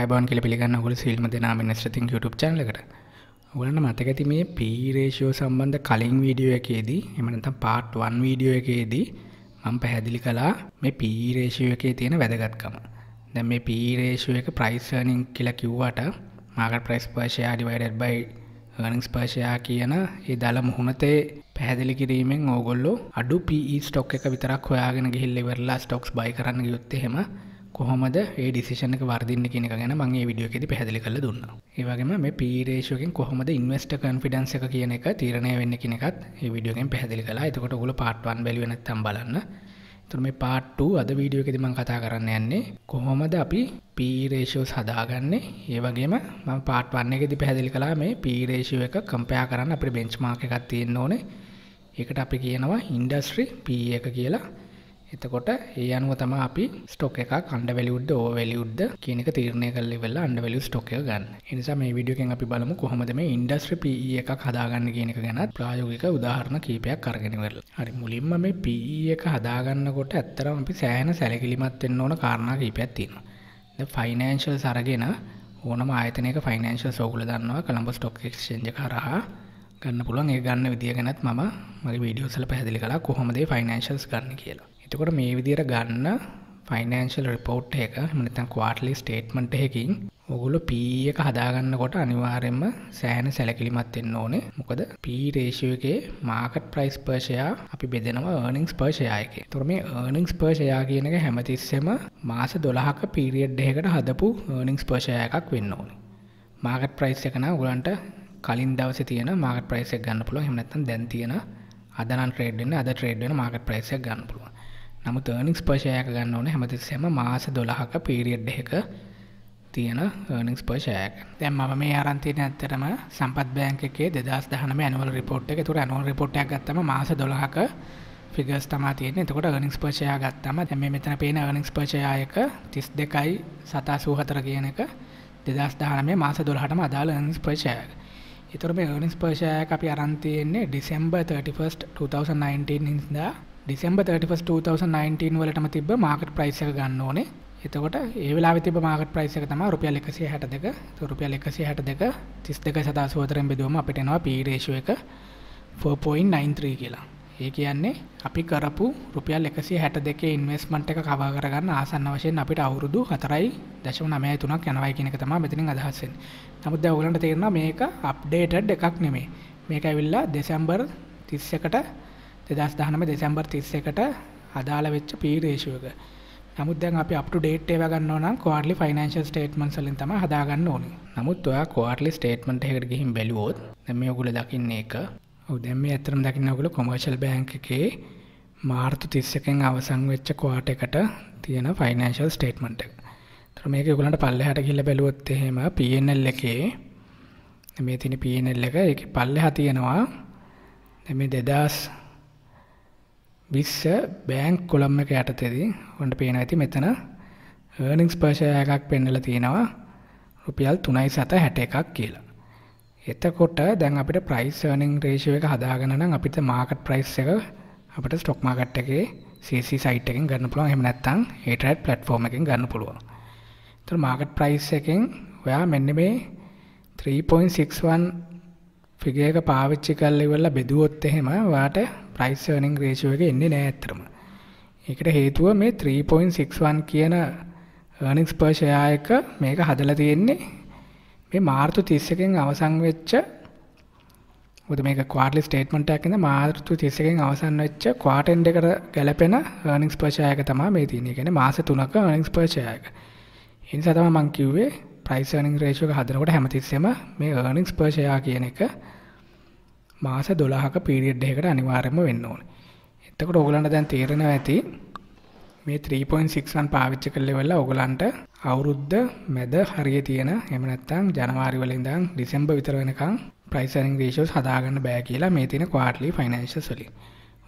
අයිබන් කෙ පිගන්න ගල සිල්ම දෙනා මිනිස්්‍රතින් YouTube චලකට ඔලන්න මතක ඇති මේ පීරේෂෝ සම්බන්ධ කලින් වීඩියෝ එකේදී එමනත පාට් වන් වීඩියෝ එකේදී මං පැහැදිලි කලා මේ පීරේෂය එකේ තියෙන වැදගත්කම දැ මේ පීරේෂය එක ප්‍රයිස්ර්නිං කියලා කිව්වට මාගට ප්‍රයිස් පර්ශයා ඩිවයිඩ බයි ගනිස් පර්ශයා කියන ඒ දළ මුහුණතේ පැහැදිලි කිරීමෙන් ඕගොල්ලෝ අඩු පී ස්ටොක් e එක විතරක් හොයාගෙන ගිහිල්ලෙවෙරලා ස්ටොක්ස් බයි කරන්න යුත්තහෙම කොහොමද ඒ ඩිසිෂන වර්දින්න කියන ගැන මගේ විඩියෝකෙද පැදිලි කළ දුන්න ඒවගේම මේ පීරේෂෝකෙන් කොහොමද ඉන්වස්ට කන්ෆිඩන්ස එක කියන එක තීරණය වෙන්න කෙනෙකත් විඩියෝගෙන් පැදිලි කලා එතකොට ගොල පාට්වන් බැලවෙන තම් බලන්න තුර මේ පාට්ටු අද වීඩියෝකෙද මං කතා කරන්න යන්නේ කොහොමද අපි පීරේෂෝ සදාගන්නේ ඒවගේම ම පාට්වන්න එකෙදි පැදිලි කලා මේ පීරේෂෝ එක කම්පයා කරන්න අපි බෙන්ච්මාක එකත් තියෙන්න්න ඕනේ එකට අපි කියනවා ඉන්ඩස්ට්‍රී පී එක කියලා එතකොට ඒ අනුව තම අපි ස්ටොක් එක කණ්ඩ වැලිුද්ද ඕ වැලිුද්ද කියනක තීරණය කල්ලි වෙලා අන්ඩ වැලි ස්ටොක් එක ගන්න එනිසා මේ විඩියෝකෙන් අපි බලමු කොහොමද මේ ඉන්ඩස්ට්‍රි e පී එක හදාගන්න කියනක ගැනත් ප්‍රායෝගික උදාහරණ කීපයක් කරගෙනවල හරි මුලින්ම මේ පී e එක හදාගන්නකොට ඇත්තරම අපි සෑහන සැලකිලිමත් වෙන්න ඕන කාරණා කීපයක් තියෙනවා ෆයිනෑන්ශල් සරගෙන ඕනම ආයතනක ෆයිනන්ශල් සෝගුල දන්නවා කළඹ ස්ටොක් ක්ෂෙන්ජ කරහා ගන්න පුළුවන් ඒ ගන්න විදිිය ගැනත් මම මගේ විඩියෝසල පැහදිලි කලා කොහොමදේ ෆයිනන්ශල්ස් ගන්න කියලා එතකොට මේ විදිර ගන්න ෆයිනන්ශල් රිපෝට් එක මනිතන් කවාටලි ස්ටේට්මට එකකින් ඔගුල පී එක හදාගන්න කොට අනිවාරෙන්ම සෑන සැලකිලිමත් එන්න ඕනේ මොකද පීරේශයගේ මාකට් ප්‍රයිස් පර්ෂයා අපි බෙදෙනවා ඕනිංස් පර්ෂයායක තුර මේ ඕනිංස් පර්ෂයා කියන එක හැමතිස්සෙම මාස දොළහක පීරියඩ් එකට හදපු ඕනිංස් පර්ෂය එකක් වෙන්න ඕනේ මාගට් ප්‍රයිස් එකන ගුලන්ට කලින් දවස තියන මාගට ප්‍රයිසක් ගන්න පුල හෙමනත්තන් දැන් තියෙන අදනන් ට්‍රේඩ්ෙන් අද ට්‍රේඩ්ෙන මාගට ප්‍රයිසක් ගන්න පුළුව නමුත් ඒනික්ස් පර්ශයක ගන්න ඕන හැමතිස්සෙම මාස දොළහක පීරියඩ් එක තියෙන ඒනික්ස් පර්ශයක දැම් මම මේ අරන්තින ඇත්තරම සම්පත් බෑන්කේ දෙදස් දහන ඇනුවල් රිපෝට් එක තුර ඇනුවල් රිපෝට්ක් ගත්තම මාස දොළහක ෆිගස් තමා තියෙන එතකොට ගනික්ස් පර්ශය ගත්තම දැම මෙතන පේන ගනික්ස් පර්ශයක තිස් දෙකයි සතා සූහතර කියන එක දෙදස් දහනමේ මාස දොළහටම අදාළ නිස් පර්ශයක එතුර මේ ගනිස් පර්ශයක අපි අරන්තියෙන්නේ ඩිසෙම්බර් 31 2019 හින්දා ඩිසම්බ 31 2019 වලටම තිබ්බ මාකට් ප්‍රයිස් එක ගන්න ඕනේ. එතකොට ඒ වෙලාවේ තිබ්බ මාකට් ප්‍රයිස් එක තමයි රුපියල් 162. ඒක රුපියල් 162 32.04න් බෙදුවම අපිට එනවා P ratio එක 4.93 කියලා. ඒ කියන්නේ අපි කරපු රුපියල් 162 ඉන්වෙස්ට්මන්ට් එක කවර් කරගන්න ආසන්න වශයෙන් අපිට අවුරුදු 4.93ක් යනවායි කියන එක තමයි මෙතනින් අදහස් වෙන්නේ. නමුත් දැන් ඔයගලන්ට තේරෙනවා මේක අප්ඩේටඩ් එකක් නෙමෙයි. මේක ඇවිල්ලා දෙසැම්බර් 31ට දෙදස් දහනම දෙසැම්බර් තිස්සකට අදාළ වෙච්ච පීරේශුවක නමුත් දැන් අපි අප ඩේට් ඒව ගන්න නම් කෝඩ්ලි ෆනන්ශල් ටේට්මන් සලින් තම හදාගන්න ඕනි නමුත් ඔයා කෝඩ්ලි ස්ටේට්මට එකට ගිහිම් බැලුවෝත් දැම ඔගුල දකින්නේ එක දැම ඇතරම් දකින්නගුල කොමර්ශල් බෑංක එකේ මාර්තු තිස්සකෙන් අවසං වෙච්ච කවාට එකට තියෙන ෆයිනන්ශල් ස්ටේට්මට ත්‍රමයක ගුලට පල්ලෙහට කිල්ල බැලුවොත් එහෙම පල් එකේ මේ තින පල් එක එක පල්ලෙ හතියෙනවා දෙම දෙදස් විස්ස බෑන්ක් කොළම් එක යටතෙදී ඔන්ට පේන ඇති මෙතන ඒනිංස් පර්ශය එකක් පෙන්නල තියෙනවා රුපියල් තුනයි සත හැට එකක් කියලා. එතකොට දැන් අපිට ප්‍රයිස් ර්නිං රේශව එක හදාගනනම් අපිට මාකට් ප්‍රයිස් එක අපට ස්ටොක් මාකට් එකේ සේසි සයිටකින් ගන්න පුළුවන් එහෙම නැත්නම් ඒටරයිට් ප්ලට්ෆෝම් එකෙන් ගන්න පුළුවන්. ඒතර මාකට් ප්‍රයිස් එකෙන් ඔයා මෙන්න මේ 3.61 ෆිගර් එක පාවිච්චි කරලා ඉවරලා බෙදුවොත් එහෙම ඔයාට price earning ratio එක එන්නේ නෑ ඇත්තටම. ඒකට හේතුව මේ 3.61 කියන earnings per share එක මේක හදලා තියෙන්නේ මේ මාර්තු 31කින් අවසන් වෙච්ච මොකද මේක quarterly statement එකක් ඉඳන් මාර්තු 31කින් අවසන් වෙච්ච quarter end එකට ගැලපෙන earnings per share එක තමයි මේ තියෙන්නේ. ඒ කියන්නේ මාස 3ක earnings per share එක. ඒ නිසා තමයි මම කිව්වේ price earning ratio එක හදනකොට හැමතිස්සෙම මේ earnings per share කියන එක මාස 12ක පීරියඩ් එකකට අනිවාර්යයෙන්ම වෙන්න ඕනේ. එතකොට ඕගලන්ට දැන් තේරෙනවා ඇති මේ 3.61 පාවිච්චි කළ වෙලාව ඕගලන්ට අවුරුද්ද මැද හරිය තියෙන එහෙම නැත්නම් ජනවාරි වල ඉඳන් දෙසැම්බර් විතර වෙනකන් price earning ratios හදාගන්න බෑ කියලා මේ තියෙන quarterly financials වලින්.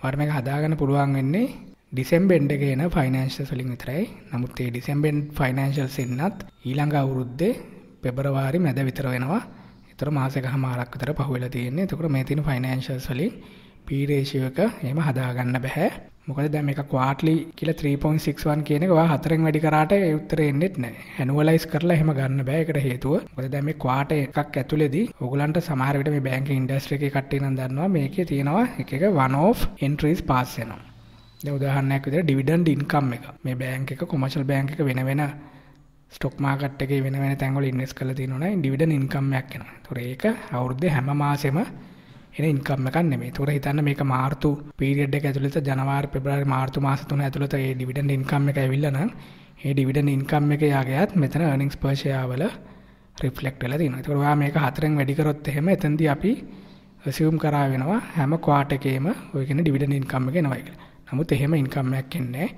වාර මේක හදාගන්න පුළුවන් වෙන්නේ ඩිසෙම්බර් end එකේ එන financials වලින් විතරයි. නමුත් ඒ ඩිසෙම්බර් financials එන්නත් ඊළඟ අවුරුද්දේ පෙබරවාරි මැද විතර වෙනවා. තොර මාසකහමාරක් විතර පහුවෙලා තියෙන්නේ තකොට මේ තින ෆයිනන්ශස් වලින් පීරේශයක එම හදාගන්න බැහැ මොකද දැම එක කවාටලි කියල 3.61 කියනවා හතරෙන් වැඩි කරට යුත්තර එන්නෙත් නෑ හැනුවලයිස් කරලා හෙම ගන්න බෑකට හේතුව ොද දැම කවාට එකක් ඇතුලෙදි ඔගලන්ට සමහරට මේ බැංක ඉන්ඩස්ට්‍රික කට්ටන දන්නවා මේක තියෙනවා එක වනෝ් එන්ට්‍රීස් පාස්සයනවා උදාහන්නයක් විට ඩිවිඩන්ඩ ඉන්කම් එක මේ බෑංක කොමශල් බෑංක වෙන වෙන ස්ටොක් මාකට් එක වෙන වෙන තැන්වල ඉන්වස් කල තිනන ඉඩිවිඩ ඉන්කම්මයක් එෙන තුර ඒක අවුද්ධ හැම මාසෙම එන ඉන්කම්ම එකක් නෙමේ තුර හිතන්න මේක මාර්තු පීරියඩ් එක ඇතුළත ජනවාර් පෙබ්‍රවාරි මාර්තු මාස තුන ඇතුළත ඒ ඩිවිඩන් ඉන්කම් එක ඇවිල්ලන ඒ ඩිවිඩන් ඉන්කම් එක යාගයත් මෙතන අනිින්ස් පර්ශයාවල රිෆලෙක්ටල තින තුරවා මේක හතරෙන් වැඩිකරොත් එහෙම එතැදි අපි සියුම් කරා වෙනවා හැම කවාට එකේම ඔයගෙන ඩිවිඩන් ඉන්කම්ම එක නවයික නමුත් එහෙම ඉන්කම්මයක් එන්නේ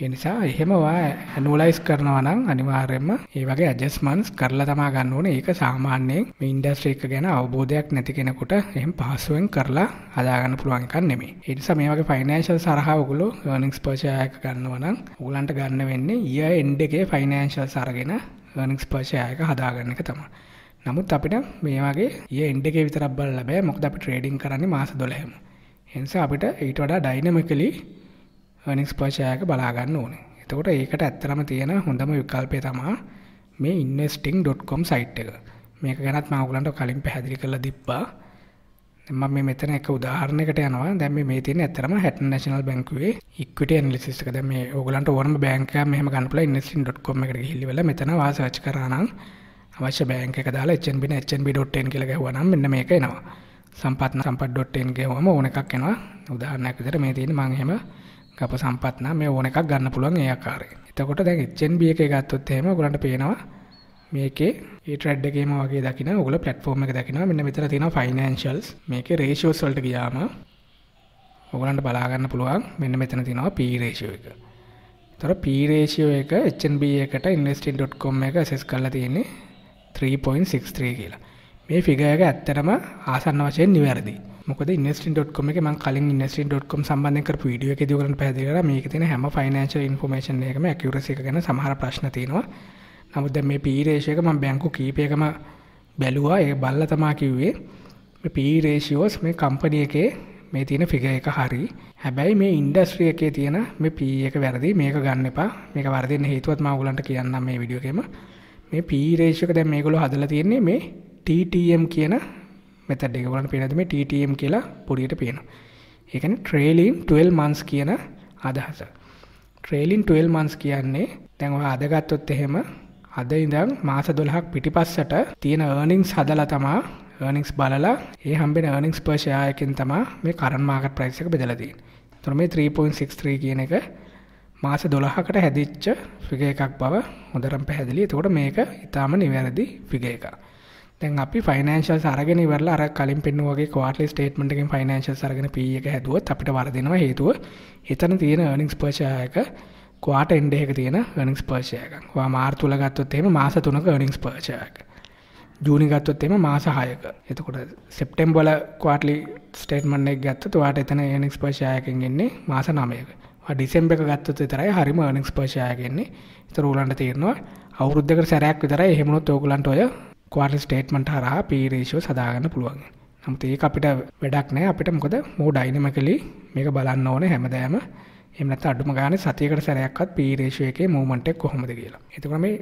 ඒ නිසා එහෙම වා ඇනුවලයිස් කරනවා නම් අනිවාර්යයෙන්ම ඒ වගේ ඇඩ්ජස්ට්මන්ට්ස් කරලා තමා ගන්න ඕනේ. ඒක සාමාන්‍යයෙන් මේ ඉන්ඩස්ට්‍රි එක ගැන අවබෝධයක් නැති කෙනෙකුට එහෙම පහසුවෙන් කරලා හදා ගන්න පුළුවන් එකක් නෙමෙයි. ඒ නිසා මේ වගේ ෆයිනෑන්ෂල් සරහා ඔගොල්ලෝ earnings per share එක ගන්නවා නම් ඔයගලන්ට ගන්න වෙන්නේ year end එකේ ෆයිනෑන්ෂල්ස් අරගෙන earnings per share එක හදා ගන්න එක තමයි. නමුත් අපිට මේ වගේ year end එකේ විතරක් බලලා බෑ. මොකද අපි ට්‍රේඩින් කරන්නේ මාස 12ම. එනිසා අපිට ඊට වඩා ඩයිනමිකලි අනිස්පර්ශයක බලාගන්න ඕනේ. එතකොට ඒකට ඇත්තටම තියෙන හොඳම විකල්පය තමයි මේ investing.com site එක. මේක ගැනත් මම ඔයගලන්ට කලින් පැහැදිලි කරලා දීප්පා. මම මේ මෙතන එක උදාහරණයකට යනවා. දැන් මේ මේ තියෙන ඇත්තටම Hatton National බැංකුවේ equity analysis එක. දැන් මේ ඔයගලන්ට ඕනම බැංකයක් මෙහෙම ගන්න පුළුවන් investing.com එකට ගිහිල්ලා වෙලා මෙතන වා search කරා නම් අවශ්‍ය බැංක එක දාලා HNB න HNB.in කියලා ගැහුවා නම් මෙන්න මේක එනවා. සම්පත්න සම්පත්.in ගහුවම ඕන එකක් එනවා. උදාහරණයක් විදිහට මේ තියෙන මම එහෙම ගප සම්පත්නා මේ ඕන එකක් ගන්න පුළුවන් ඒ ආකාරයෙන්. එතකොට දැන් HNB එකේ ගත්තොත් එහෙම ඔයගලන්ට පේනවා මේකේ ඒ ට්‍රෙඩ් එකේම වගේ දකින්න ඔයගොල්ලෝ platform එක දකින්නවා මෙන්න මෙතන තියෙනවා financials මේකේ ratios වලට ගියාම ඔයගලන්ට බලා ගන්න පුළුවන් මෙන්න මෙතන තියෙනවා P ratio එක. ඒතර P ratio එක HNB එකට investing.com එක assess කරලා තියෙන්නේ 3.63 කියලා. මේ ෆිගර් එක ඇත්තටම ආසන්න වශයෙන් නිවැරදියි. මොකද ඉන්වස්ටින්.කොම එක මං කලින් ඉන්වස්ටින්.කොම් සම්බන්ධ කරපු වීඩියෝ එකේදී ඔයගලන්ට පැහැදිලි කරා මේකේ තියෙන හැම ෆයිනෑන්ෂල් ඉන්ෆෝමේෂන් එකකම ඇකියුරසි එක ගැන සමහර ප්‍රශ්න තියෙනවා. නමුත් දැන් මේ PE ratio එක මම බැංකු කීපයකම බැලුවා. ඒක බලලා තමා කිව්වේ මේ PE ratios මේ කම්පැනි එකේ මේ තියෙන ෆිගර් එක හරි. හැබැයි මේ ඉන්ඩස්ට්‍රි එකේ තියෙන මේ PE එක වැරදි. මේක ගන්න එපා. මේක වර්ධින්න හේතුවත් මම ඔයගලන්ට කියන්නම් මේ වීඩියෝ එකේම. මේ PE ratio එක දැන් මේගොල්ලෝ හදලා තියෙන්නේ මේ TTM කියන මෙතඩ් එක බලන්න පේනද මේ TTM කියලා පොඩියට පේනවා. ඒ කියන්නේ trailing 12 months කියන අදහස. trailing 12 months කියන්නේ දැන් ඔයා අද ගත්තොත් එහෙම අද ඉඳන් මාස 12ක් පිටිපස්සට තියෙන earnings හදලා තමා earnings බලලා ඒ හම්බෙන earnings per share එකෙන් තමා මේ current market price එක බෙදලා තියෙන්නේ. එතකොට මේ 3.63 කියන එක මාස 12කට හැදිච්ච ෆිගර් එකක් බව හොඳටම පැහැදිලි. එතකොට මේක ඊටාම නිවැරදි ෆිගර් එකක්. දැන් අපි ෆයිනන්ශල් සරගෙන වරල අර කලින් පෙන්නුවගේ කවාටලි ස්ටේට්මටකින් ෆයිනන්ශල් සරගෙන පියක හැදුවත් අපිට වරදිනවා හේතුව එතන තියෙන අනිින්ස් පර්ශයක කවාට එන්ඩ එක තියෙන නිින්ස් පර්ශයක වා මාර් තුළ ගත්තොත් එම මාස තුනක නිින්ස් පර්ශයක ජූනි ගත්තොත් එම මාසාහයක එතකොට සෙප්ටෙම්බල කවාටලි ස්ටේට්මන් එක ගත්ත තුවාට එතන නිින්ස් පර්ශයකෙන් ගෙන්නේ මාස නමයක ඩිසෙම්බ එක ගත්තොත් විතරයි හරිම අනික්ස් පර්ශයාගෙන්නේ තර ූලන්ට තියෙනවා අවුරුද්ධක සැරයක් විතර එහෙමනොත් ඕගලන්ට ඔය කවාර්ලි ස්ටේට්මට හරහා පීරේෂෝ සදාගන්න පුළුවන් නමුත් ඒක අපිට වැඩක් නෑ අපිට මොකද මෝ ඩයිනම කලි මේක බලන්න ඕන හැමදෑම එමනත් අඩුම ගාන සතියකට සැරයක්ත් පීරේෂය එක මූමටක් කොහොමද කියලා එතකම මේ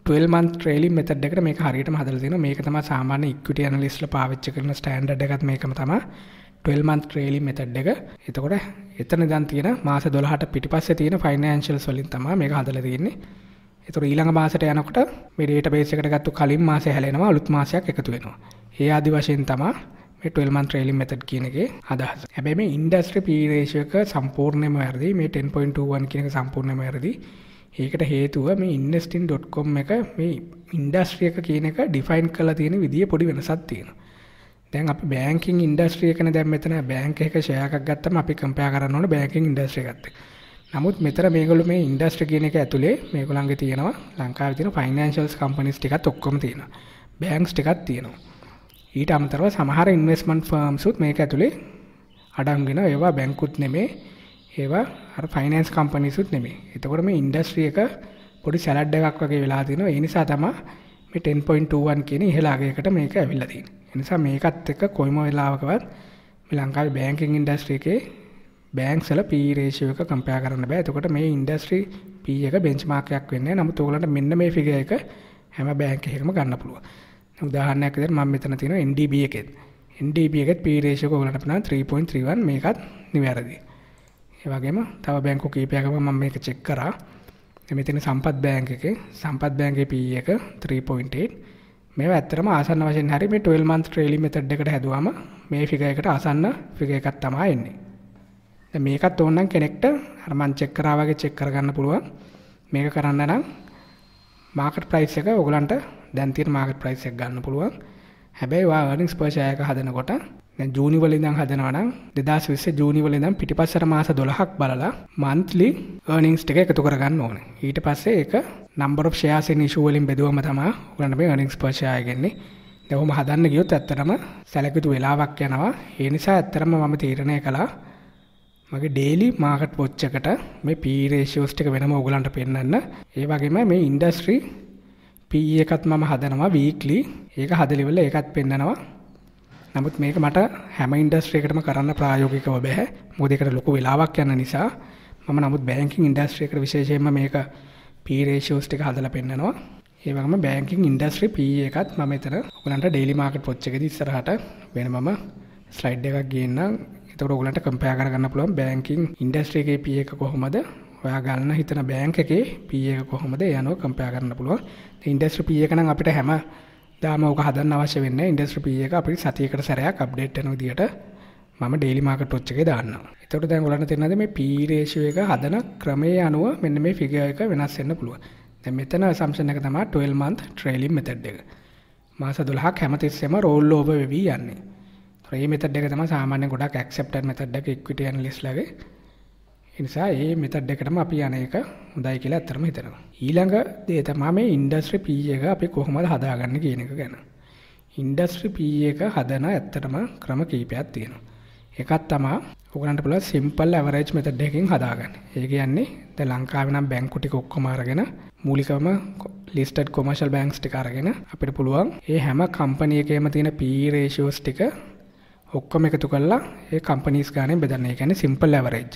ටල්මන් ්‍රේලි මෙතඩ්කට මේ හරිට හදරදින මේක තම සාමාන ඉක්කට අනලිස්ල පාවිච්ච කරන ස්ටන්ඩ් එකත් මේකම තම ටල්මන් ්‍රේලි මෙතඩ් එක එතකොට එතන දන් තියෙන මාස දොලහට පිටිපස්ස තියෙන ෆයිනන්ශල් සොලින් තම මේ හදල තියන්නේ එතුර ඊළඟ මාසට යනකොට මෙඩේට බේසකට ගත්තු කලින් මාස හැලෙනවා අලුත් මාසයක් එකතු වෙනවා ඒ අදි වශයෙන් තමා ටල්මන් ්‍රේලිම් මෙතට කියනගේ අදහස් හැබැම ඉන්ඩස්ට්‍ර පීරේශයක සම්පූර්ණයම වැරදි මේ 10.1 කියනක සම්පූර්ණයම වැරදි ඒකට හේතුව මේ ඉන්නස්ටින් ඩොට්කොම් එක මේ ඉන්ඩස්ට්‍රියක කියනක ඩිෆයින් කලා තියෙන විදිිය පොඩි වෙනසත් තියෙන දැන් අප බෑකින් ඉන්ඩස්ට්‍රියකන දැම් මෙතන බෑංක එක ෂයකක් ගත්තම අපි කම්පයා කරන්නවන බෑකින් ඉඩස්ට්‍රියගත්තේ නමුත් මෙතර මේගොල්ලෝ මේ ඉන්ඩස්ට්‍රි කියන එක ඇතුලේ මේගොල්ලන්ගේ තියෙනවා ලංකාවේ තියෙන ෆයිනෑන්ෂල්ස් කම්පනීස් ටිකත් ඔක්කොම තියෙනවා. බැංක්ස් ටිකක් තියෙනවා. ඊට අමතරව සමහර ඉන්වෙස්ට්මන්ට් ෆර්ම්ස් උත් මේක ඇතුලේ අඩංගින ඒවා බැංකුත් නෙමේ ඒවා අර ෆයිනෑන්ස් කම්පනීස් උත් නෙමේ. එතකොට මේ ඉන්ඩස්ට්‍රි එක පොඩි සැලඩ් එකක් වගේ වෙලා තිනවා. ඒ නිසා තමයි මේ 10.21 කියන ඉහළ අගයකට මේක ඇවිල්ලා තියෙන්නේ. ඒ නිසා මේකත් එක්ක කොයිම වෙලාවකවත් මේ ලංකාවේ බැංකින් ඉන්ඩස්ට්‍රි එකේ බෑන්ක්සල පීරේෂය එක කම්පයා කරන්න බෑ එතකොට මේ ඉන්ඩස්ට්‍රී පී එක බෙන්ච්මාකයක් වෙන්න නමුත් ඕගලන්ට මෙන්න මේ ෆිග එක හැම බෑන්ක එකම ගන්න පුළුව උදාහරණයක් විදිහට මම මෙතන තියෙනවා NDB එකෙත් NDB එකෙත් පීරේෂය ඕගලන්ට පුළුවන් 3.31 මේකත් නිවැරදි ඒ වගේම තව බැංකු කීපයකම මම මේක චෙක් කරා මෙතන සම්පත් බෑංක එකේ සම්පත් බෑන්කේ පී එක 3.8 මේ ඇත්තරම ආසන්න වශයෙන් හරි මේ 12 මන්ත් ට්‍රේලින් මෙතඩ් එකට හැදුවම මේ ෆිගර් එකට ආසන්න ෆිගර් එකක් තමයි එන්නේ මේකත් ඕන්නම් කෙනෙක්ට අරමන් චෙක්කරාවගේ චෙක් කරගන්න පුළුවන් මේක කරන්න නම් මාකට ප්‍රයිස් එක ඔගලන්ට දැන්තිර මාකට ප්‍රයිස් එක ගන්න පුළුවන් හැබැයි වාගනිින් ස්පර්ශයක හදනකොට ජූනිවලින්දම් හදනවනම් දෙදස් විස්ස ජූනිවලින්දම් පිටිපස්සර මාස දොළහක් බලලා මන්ත්ලි ඒනිින්ස් ටික එකතු කරගන්න ඕන ඊට පස්සේ එක නම්බර ෂයාසි නිශුවලින් බෙදුවම තමා ගලට මේ නිින්ස් පර්ශයගෙන්නේ දෙවම හදන්න ගියොත් ඇත්තරම සැලකුතු වෙලාවක් යනවා ඒ නිසා ඇත්තරම මම තීරණය කලා මගේ ඩේලි මාකට් පොච්චකට මේ පීරේෂෝස්ටික වෙනම ඔගලන්ට පෙන්න්න ඒවගේම මේ ඉන්ඩස්ට්‍රී පී එකත් මම හදනවා වීක්ලි ඒක හදලිවල ඒකත් පෙන්න්නනවා නමුත් මේක මට හැම ඉන්ඩස්ට්‍රේකටම කරන්න ප්‍රායෝගිකව බැහැ මුදකට ලොකු වෙලාවක් යන්න නිසා මම නමුත් බෑංකින් ඉන්ඩස්ට්‍රේකට විශේෂයෙන්ම මේක පීරේෂෝස්ටික හදල පෙන්න්නනවා ඒවම බෑංකින් ඉන්ඩස්ට්‍රී පී එකත් මම එතර ඔගලන්ට ඩේලි මාකට් පොච්චක ඉස්සරහට වෙනමම ස්ලයිඩ් එකක් ගන්න එතකොට ඔයගලන්ට කම්පෙයාර් කරගන්න පුළුවන් බැංකින් ඉන්ඩස්ට්‍රි එකේ PE එක කොහොමද ඔයා ගන්න හිතන බෑංක එකේ පීක කොහොමද යනෝ කම්පයා කරන්න පුළුවන් ඉන්ඩස්ට්‍ර පියකන අපිට හැම දාම ඕක හදන්න අවශ්‍ය වෙන්න ඉන්ඩස්ට්‍ර පියක අපි සතියකට සැරයක් අප්ඩේට්න දිට මම ඩේලි මාකට ොච්චගේ දාන්න එතට දැන් ගලන්න තිෙනද මේ පීරේශය එක හදන ක්‍රමය අනුව මෙන්න මේ ෆිග එක වෙනස්වෙන්න පුළුව දැ මෙතන සම්සන එක තම 12 මන්ත් ට්‍රේලිම් මෙතැඩ් එක මාස දුලහක් හැමතිස්සෙම රෝල් ලෝබ වෙවී යන්නේ ඒ මෙතඩ් එක තමයි සාමාන්‍යයෙන් ගොඩක් ඇක්සෙප්ටඩ් මෙතඩ් එක ඉක්විටි ඇනලිස්ට්ලාගේ. ඒ නිසා මේ මෙතඩ් එකටම අපි යන එක හොඳයි කියලා අත්‍තරම හිතනවා. ඊළඟ දේ තමයි මේ ඉන්ඩස්ට්‍රි P එක අපි කොහොමද හදාගන්නේ කියන එක ගැන. ඉන්ඩස්ට්‍රි P එක හදන ඇත්තටම ක්‍රම කීපයක් තියෙනවා. එකක් තමයි ඔයගලන්ට පුළුවන් සිම්පල් ඇවරේජ් මෙතඩ් එකකින් හදාගන්න. ඒ කියන්නේ දැන් ලංකාවේ නම් බැංකු ටික ඔක්කොම අරගෙන මූලිකවම ලිස්ටඩ් කොමර්ෂල් බැංක්ස් ටික අරගෙන අපිට පුළුවන් ඒ හැම කම්පැනි එකේම තියෙන P ratios ටික ඔක්කොම එකතු කරලා ඒ කම්පනීස් ගානේ බෙදන්න. ඒ කියන්නේ සිම්පල් ඇවරේජ්.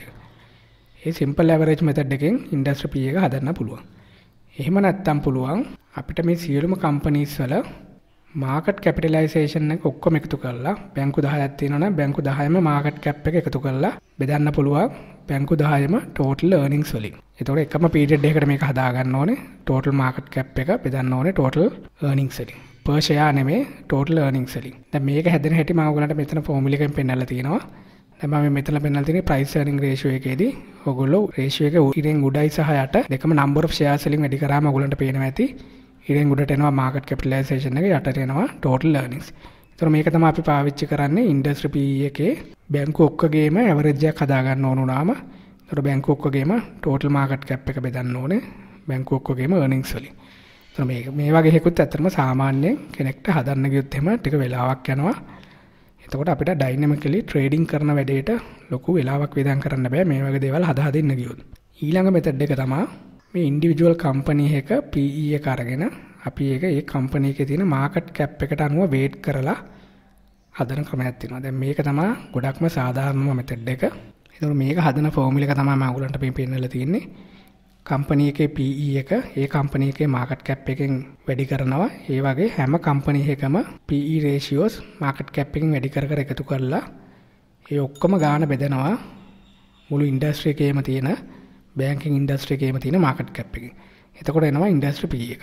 ඒ සිම්පල් ඇවරේජ් මෙතඩ් එකෙන් ඉන්ඩස්ට්‍රි පී එක හදන්න පුළුවන්. එහෙම නැත්තම් පුළුවන් අපිට මේ සියලුම කම්පනීස් වල මාකට් කැපිටලයිසේෂන් එක ඔක්කොම එකතු කරලා බැංකු 10ක් තියෙනවනම් බැංකු 10ම මාකට් කැප් එක එකතු කරලා බෙදන්න පුළුවන් බැංකු 10ම ටෝටල් earnings වලින්. ඒතකොට එකම පීරියඩ් එකකට මේක හදා ගන්න ඕනේ. ටෝටල් මාකට් කැප් එක බෙදන්න ඕනේ ටෝටල් earnings වලින්. පර්ෂයා නෙමේ ටෝටල් ර්නිින් සලින් මේක හැදන හැටි මගලට මෙතන පෝමිලිකෙන් පෙන්නල තියෙනවා දැම මෙතන පෙනල්තින ප්‍රයිස්රන් රේෂුවකේද ඔගොල්ලො රේෂුවක ඉරෙන් ගුඩයි සහයට දෙකම නම්බර් ෂයාසලින් වැඩි කරම ගලට පේන ඇති ඉරෙන් ගුඩටනවා මාකට කැපිලේෂන එක යටරෙනවා ටෝටල් ලර්නිස් තර මේක තම අපි පාවිච්චි කරන්නේ ඉන්ඩස්ට්‍රපියකේ බැංකු ඔක්කගේම ඇවරජ්ජයක් කදාගන්න ඕනුනාම තොර බැංකු ඔක්කගේම ටෝටල් මාකට් කැප් එක බෙදන්න ඕනේ බැංකු ඔක්කොගේම ර්නිංස් වලින් මේ මේ වගේ හෙකුත් ඇත්තටම සාමාන්‍යයෙන් කෙනෙක්ට හදන්න ගියොත් එහෙම ටික වෙලාවක් යනවා. එතකොට අපිට ඩයිනමිකලි ට්‍රේඩින් කරන වැඩේට ලොකු වෙලාවක් වේදම් කරන්න බෑ මේ වගේ දේවල් හදා දෙන්න ගියොත්. ඊළඟ මෙතඩ් එක තමයි මේ ඉන්ඩිවිජුවල් කම්පැනි එක PE එක අරගෙන අපි ඒක ඒ කම්පැනි එකේ තියෙන මාකට් කැප් එකට අනුව වේට් කරලා හදන ක්‍රමයක් තියෙනවා. දැන් මේක තමයි ගොඩක්ම සාධාරණම මෙතඩ් එක. ඒතකොට මේක හදන ෆෝමියුලා එක තමයි මම ඔයගලන්ට මේ පෙන්නලා තියෙන්නේ. කම්පනී එකේ PE එක ඒ කම්පනී එකේ මාකට් කැප් එකෙන් වැඩි කරනවා. ඒ වගේ හැම කම්පනී එකම PE රේෂියෝස් මාකට් කැප් එකෙන් වැඩි කර කර එකතු කරලා ඒ ඔක්කොම ගාන බෙදනවා මුළු ඉන්ඩස්ට්‍රි එකේම තියෙන බෑන්කින් ඉන්ඩස්ට්‍රි එකේම තියෙන මාකට් කැප් එකෙන්. එතකොට එනවා ඉන්ඩස්ට්‍රි PE එක.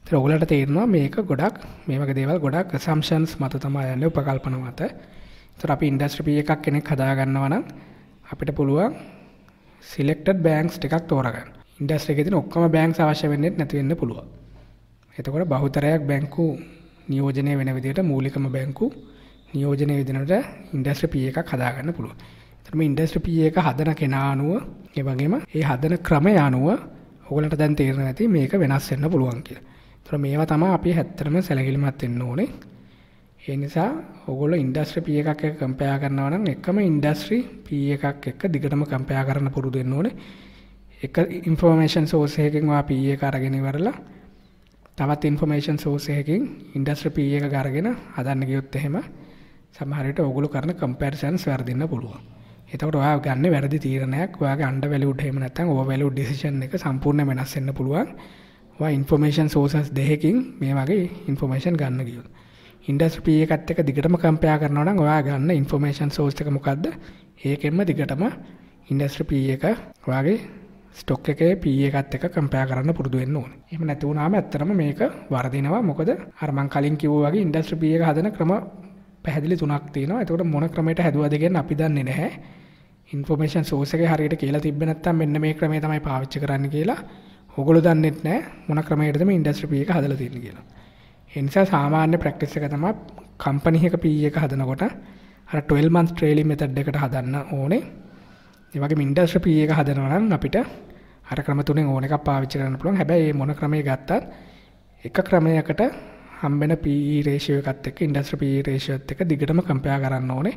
ඒතර ඔයගලට තේරෙනවා මේක ගොඩක් මේ වගේ දේවල් ගොඩක් assumptions මත තමයි යන්නේ උපකල්පන මත. ඒතර අපි ඉන්ඩස්ට්‍රි PE එකක් කෙනෙක් හදා ගන්නවා නම් අපිට පුළුවන් selected banks ටිකක් තෝරගන්න. ඉන්ඩස්්‍රකතින ඔක්කම බෑන්ක් අවශ්‍ය වෙන්නෙත් නැතිවෙන්න පුළුව එතකොට බහුතරයක් බැංකු නියෝජනය වෙන විදියට මූලිකම බැංකු නියෝජනය විදිනට ඉන්ඩස්ට්‍ර පිය එක කදාගන්න පුළුව තරම ඉන්ඩස්ට්‍ර පිය එක හදන කෙනානුව ඒවගේම ඒ හදන ක්‍රම යනුව ඔගලට දැන් තේරණ ඇති මේක වෙනස් වෙන්න පුළුවන් කියලා තොර මේවා තම අපි හැත්තරම සැලකිලිමත් එන්න ඕනේ ඒ නිසා ඔගොල ඉන්ඩස්ට්‍රී පිය එකක් කම්පයා කරනවනම් එකම ඉන්ඩස්ට්‍රී පිය එකක් එක්ක දිගටම කම්පයා කරන්න පුරුදු වෙන්න ඕනේ එක ඉන්ෆෝර්මේෂන් සෝස් එකකින් ඔයා PE එක අරගෙන ඉවරලා තවත් ඉන්ෆෝර්මේෂන් සෝස් එකකින් ඉන්ඩස්ට්‍රි PE එක අරගෙන හදන්න ගියොත් එහෙම සමහර විට ඔයගොල්ලෝ කරන කම්පැරිසන්ස් වැරදින්න පුළුවන්. එතකොට ඔයා ගන්න වැරදි තීරණයක් ඔයාගේ අන්ඩර් වැලියුඩ් එහෙම නැත්නම් ඕවර් වැලියුඩ් ඩිසිෂන් එක සම්පූර්ණයෙන් වෙනස් වෙන්න පුළුවන්. ඔයා ඉන්ෆෝර්මේෂන් සෝසස් දෙකකින් මේ වගේ ඉන්ෆෝර්මේෂන් ගන්න ගියොත්. ඉන්ඩස්ට්‍රි PE එකත් එක්ක දිගටම කම්පෙයා කරනවා නම් ඔයා ගන්න ඉන්ෆෝර්මේෂන් සෝස් එක මොකද්ද? ඒකෙන්ම දිගටම ඉන්ඩස්ට්‍රි PE එක ඔයාගේ ස්ටොක් එකේ පී e එකත් එක කම්පයා කරන්න පුරුදු වෙන්න ඕනේ. එහෙම නැති වුණාම ඇත්තටම මේක වර්ධිනවා. මොකද අර මං කලින් කිව්වා වගේ ඉන්ඩස්ට්‍රි පී e එක හදන ක්‍රම පැහැදිලි තුනක් තියෙනවා. එතකොට මොන ක්‍රමයකට හැදුවද කියන්නේ අපි දන්නේ නැහැ. ඉන්ෆෝමේෂන් සෝස් එකේ හරියට කියලා තිබ්බේ නැත්නම් මෙන්න මේ ක්‍රමය තමයි පාවිච්චි කරන්න කියලා ඔගොල්ලෝ දන්නෙත් නැහැ මොන ක්‍රමයකටද මේ ඉන්ඩස්ට්‍රි පී e එක හදලා තියෙන්නේ කියලා. ඒ නිසා සාමාන්‍ය ප්‍රැක්ටිස් එක තමයි කම්පැනි එක පී එක හදනකොට අර 12 month trailing method එකට හදන්න ඕනේ. ඒවගේ ඉන්ඩස්්‍ර පියක හදනවනම් අපිට අර ක්‍රම තුනෙන් ඕන එකක් පාවිච්චි කරන්න පුළුවන්. හැබැයි මොන ක්‍රමයේ ගත්තත් එක ක්‍රමයකට හම්බෙන PE රේෂියෝ එකත් එක්ක ඉන්ඩස්ට්‍රි PE රේෂියෝත් එක්ක දිගටම කම්පෙයාර් කරන්න ඕනේ.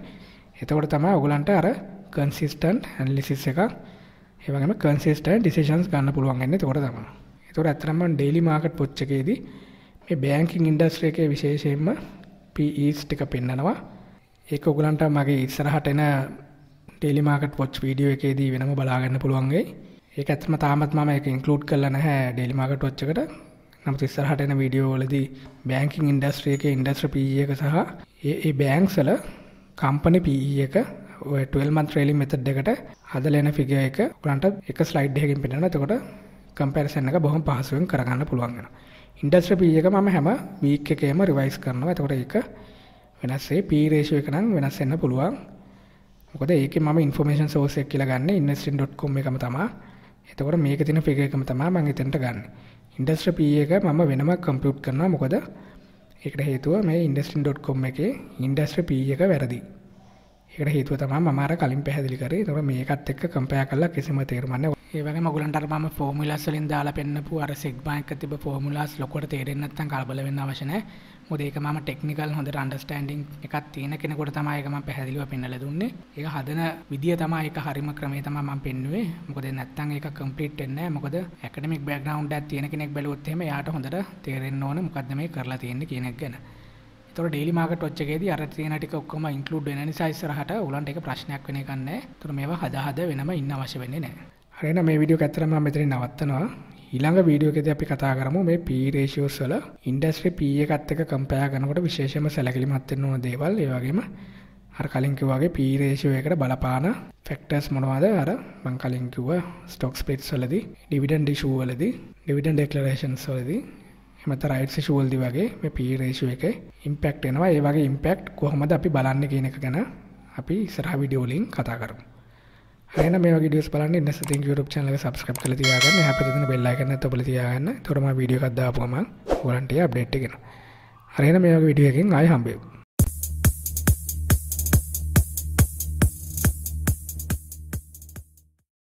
එතකොට තමයි ඔයගලන්ට අර කන්සිස්ටන්ට් ඇනලිසිස් එක ඒ වගේම කන්සිස්ටන්ට් ඩිසිෂන්ස් ගන්න පුළුවන් වෙන්නේ එතකොට තමයි. එතකොට ඇත්තටම මම ඩේලි මාකට් පොච් එකේදී මේ බැංකින් ඉන්ඩස්ට්‍රි එකේ විශේෂයෙන්ම PEs ටික පෙන්නනවා. ඒක ඔයගලන්ට මගේ ඉස්සරහට එන ටෙලිමාකට් පොච් වීඩියෝ එකේදී වෙනම බලාගන්න පුළුවන්ගේ ඒ ඇතම තාමත් මම e එක ඉන්කලුඩ් කරල නැහැ ඩෙලිමාකට් වච්චකට නම් තිස්සරහට එන වීඩියෝලදී බෑංකින් ඉන්ඩස්ට්‍රිය එක ඉන්ඩස්ට්‍ර පීයක සහ ඒ බෑංක්සල කම්පන පීයක ටල්මන් ්‍රේලි මෙතද් එකට හදලෙන ෆිග එක ගලන්ට එක ස්ලයිඩ්හකින් පෙනෙන තකොට කම්පැරසන එක බොහොම පහසුවෙන් කරගන්න පුළුවන්ගෙන ඉන්ඩස්ට්‍ර පීයක e මම හැම වීක එකේම රිවයිස් කරනවා ඇතකොට එක වෙනස්සේ පීරේශය e එක නම් වෙනස් එන්න පුළුවන් මොකද ඒක ම ඉන්ෆර්මේෂන් සෝසයක් කියලා ගන්න ඉන්වස්ටන්.කොම් එකම තමා එතකොට මේක තින ෆිග එකම තමා මං එතෙන්ට ගන්න ඉන්ඩස්ට්‍ර පිය එක මම වෙනම කම්පියුට් කරනවා මොකද එකට හේතුව මේ ඉන්ඩස්ටන්.කොම් එක ඉන්ඩස්ට්‍ර පිය එක වැරදි එකට හේතුව තමා මමාර කලින් පැහැදිලි කරේ තොර මේකත් එක්ක කම්පය කල්ලා කිසිම තේරමන්න ඒ වගේ මගුලන්ට අර මම ෆෝමියුලාස් වලින් දාලා පෙන්නපු අර සිග්මා එක තිබ්බ ෆෝමියුලාස් ලොකුවට තේරෙන්නේ නැත්නම් කලබල වෙන්න අවශ්‍ය නැහැ. මොකද ඒක මම ටෙක්නිකල් හොඳට අන්ඩර්ස්ටෑන්ඩින් එකක් තියෙන කෙනෙකුට තමයි ඒක මම පැහැදිලිව පෙන්නලා දුන්නේ. ඒක හදන විදිය තමයි ඒක හරිම ක්‍රමය තමයි මම පෙන්නුවේ. මොකද නැත්නම් ඒක කම්ප්ලීට් වෙන්නේ නැහැ. මොකද ඇකඩමික් බෑග්ග්‍රවුන්ඩ් එකක් තියෙන කෙනෙක් බැලුවොත් එහෙම එයාට හොඳට තේරෙන්න ඕනේ මොකද්ද මේ කරලා තියෙන්නේ කියන එක ගැන. තොර ඩේලි මාකට් ඔච්චකේදී අර තියෙන ටික ඔක්කොම ඉන්ක්ලූඩ් වෙන නිසා ඉස්සරහට උලන්ට ඒක ප්‍රශ්නයක් වෙන්නේ නැහැ. ඒතර මේවා හදා හදා වෙනම ඉන්න අවශ්‍ය වෙන්නේ නැහැ. හරිනම් මේ වීඩියෝ එක ඇත්තටම මම මෙතනින් නවත්තනවා. ඊළඟ වීඩියෝ එකේදී අපි කතා කරමු මේ P ratios වල ඉන්ඩස්ට්‍රි P එකත් එක්ක කම්පයර් කරනකොට විශේෂයෙන්ම සැලකිලිමත් වෙන්න ඕන දේවල් ඒ වගේම අර කලින් කිව්වාගේ P ratio එකට බලපාන ෆැක්ටර්ස් මොනවද අර මම කලින් කිව්වා ස්ටොක් ස්ප්ලිට්ස් වලදී ඩිවිඩන්ඩ් ඉෂුව වලදී ඩිවිඩන්ඩ් ඩෙක්ලරේෂන්ස් වලදී එමත් රයිට්ස් ඉෂුව වලදී වගේ මේ P ratio එකේ ඉම්පැක්ට් එනවා ඒ වගේ ඉම්පැක්ට් කොහොමද අපි බලන්නේ කියන එක ගැන අපි ඉස්සරහ වීඩියෝ වලින් කතා කරමු හන මේ ඩියස් බලන්න ඉන්න ති YouTube චනල සබස්ක්‍රප් කල තියාගන්න හැපතින බෙල්ලයිගන්න තොල තියාගන්න තොරම වීඩියෝ කද්දාපුම ගොලන්ටය අප්ඩේට්ගෙන හරන මේ විඩියකින් අය හම්බේ